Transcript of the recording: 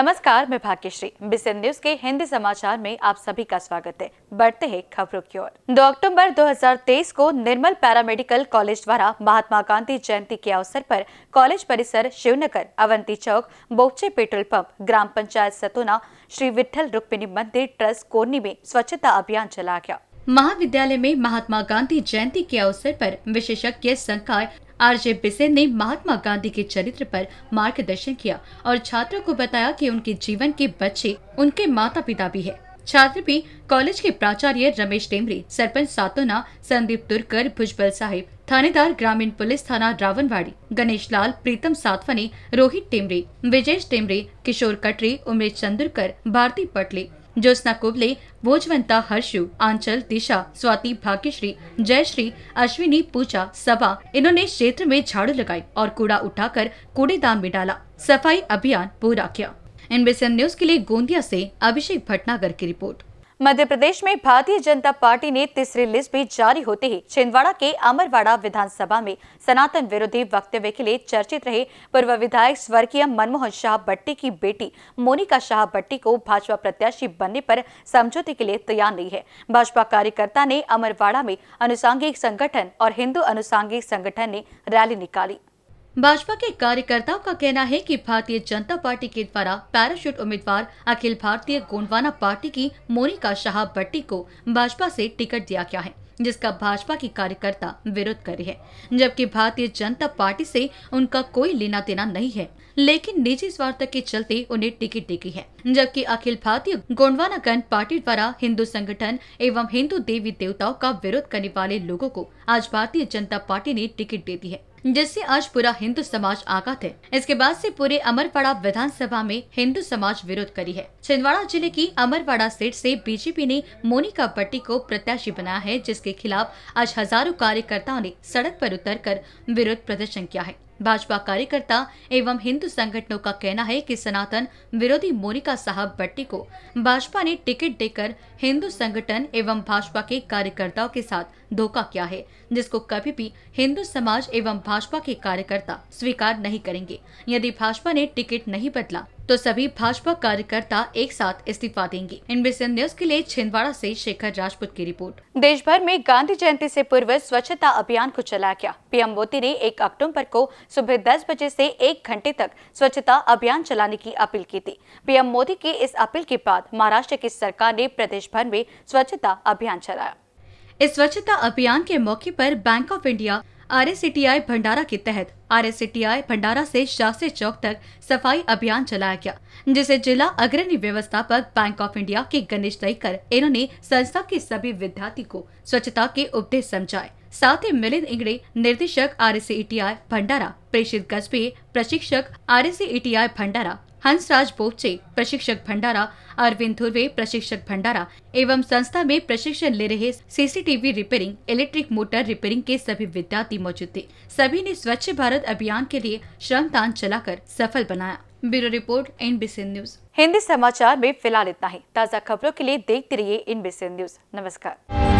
नमस्कार मैं भाग्यश्री बिसेन न्यूज के हिंदी समाचार में आप सभी का स्वागत है बढ़ते हैं खबरों की ओर 2 अक्टूबर 2023 को निर्मल पैरामेडिकल कॉलेज द्वारा महात्मा गांधी जयंती के अवसर पर कॉलेज परिसर शिवनगर अवंती चौक बोक्चे पेट्रोल पंप ग्राम पंचायत सतुना श्री विठल रुक्मिणी मंदिर ट्रस्ट कोर्नी में स्वच्छता अभियान चला गया महाविद्यालय में महात्मा गांधी जयंती के अवसर पर विशेषज्ञ संकाय आरजे बिसेन ने महात्मा गांधी के चरित्र पर मार्गदर्शन किया और छात्रों को बताया कि उनके जीवन के बच्चे उनके माता पिता भी है छात्र भी कॉलेज के प्राचार्य रमेश टेमरी सरपंच सातोना संदीप तुरकर भुजबल साहिब थानेदार ग्रामीण पुलिस थाना रावणवाड़ी गणेश लाल प्रीतम सातवनी रोहित टेमरे विजेश टेमरी किशोर कटरी उमेश चंदुरकर भारती पटले ज्योत्ना कुबले भोजवंता हर्षु आंचल दिशा स्वाति भाग्यश्री जयश्री अश्विनी पूजा सभा इन्होंने क्षेत्र में झाड़ू लगाई और कूड़ा उठाकर कूड़ेदान में डाला सफाई अभियान पूरा किया एनबीसी न्यूज के लिए गोंदिया से अभिषेक भटनागर की रिपोर्ट मध्य प्रदेश में भारतीय जनता पार्टी ने तीसरी लिस्ट भी जारी होते ही छिंदवाड़ा के अमरवाड़ा विधानसभा में सनातन विरोधी वक्तव्य के लिए चर्चित रहे पूर्व विधायक स्वर्गीय मनमोहन शाह भट्टी की बेटी मोनिका शाह भट्टी को भाजपा प्रत्याशी बनने पर समझौते के लिए तैयार नहीं है भाजपा कार्यकर्ता ने अमरवाड़ा में अनुसांगिक संगठन और हिंदू अनुसांगिक संगठन ने रैली निकाली भाजपा के कार्यकर्ताओं का कहना है कि भारतीय जनता पार्टी के द्वारा पैराशूट उम्मीदवार अखिल भारतीय गोंडवाना पार्टी की मोनिका शाह भट्टी को भाजपा से टिकट दिया गया है जिसका भाजपा की कार्यकर्ता विरोध कर रही है जबकि भारतीय जनता पार्टी से उनका कोई लेना देना नहीं है लेकिन निजी स्वार्थ के चलते उन्हें टिकट दी गई है जबकि अखिल भारतीय गोंडवाना गण पार्टी द्वारा हिंदू संगठन एवं हिंदू देवी देवताओं का विरोध करने वाले लोगों को आज भारतीय जनता पार्टी ने टिकट दे दी है जिससे आज पूरा हिंदू समाज आगा है इसके बाद से पूरे अमरवाड़ा विधानसभा में हिंदू समाज विरोध करी है छिंदवाड़ा जिले की अमरवाड़ा सीट से बीजेपी ने मोनिका पट्टी को प्रत्याशी बनाया है जिसके खिलाफ आज हजारों कार्यकर्ताओं ने सड़क पर उतरकर विरोध प्रदर्शन किया है भाजपा कार्यकर्ता एवं हिंदू संगठनों का कहना है कि सनातन विरोधी मोनिका साहब भट्टी को भाजपा ने टिकट देकर हिंदू संगठन एवं भाजपा के कार्यकर्ताओं के साथ धोखा किया है जिसको कभी भी हिंदू समाज एवं भाजपा के कार्यकर्ता स्वीकार नहीं करेंगे यदि भाजपा ने टिकट नहीं बदला तो सभी भाजपा कार्यकर्ता एक साथ इस्तीफा देंगे इन्वेस्टन न्यूज के लिए छिंदवाड़ा ऐसी शेखर राजपूत की रिपोर्ट देश भर में गांधी जयंती ऐसी पूर्व स्वच्छता अभियान को चलाया गया पीएम मोदी ने एक अक्टूबर को सुबह दस बजे ऐसी एक घंटे तक स्वच्छता अभियान चलाने की अपील की थी पीएम मोदी की इस अपील के बाद महाराष्ट्र की सरकार ने प्रदेश भर में स्वच्छता अभियान चलाया इस स्वच्छता अभियान के मौके पर Bank of India RSCTI Bhandara के तहत आरएससीटीआई भंडारा से शास्त्री चौक तक सफाई अभियान चलाया गया जिसे जिला अग्रणी व्यवस्थापक बैंक ऑफ इंडिया के गणेश कर इन्होंने संस्था के सभी विद्यार्थी को स्वच्छता के उपदेश समझाए साथ ही मिलिंद इंगड़े निर्देशक आर भंडारा प्रेषित गजबे प्रशिक्षक आर भंडारा हंसराज बोपचे प्रशिक्षक भंडारा अरविंद धुर्वे प्रशिक्षक भंडारा एवं संस्था में प्रशिक्षण ले रहे CCTV repairing electric motor repairing के सभी विद्यार्थी मौजूद थे सभी ने स्वच्छ भारत अभियान के लिए श्रम दान चलाकर सफल बनाया bureau report NBC news Hindi समाचार में फिलहाल इतना ही ताज़ा खबरों के लिए देखते रहिए एनबीसी न्यूज नमस्कार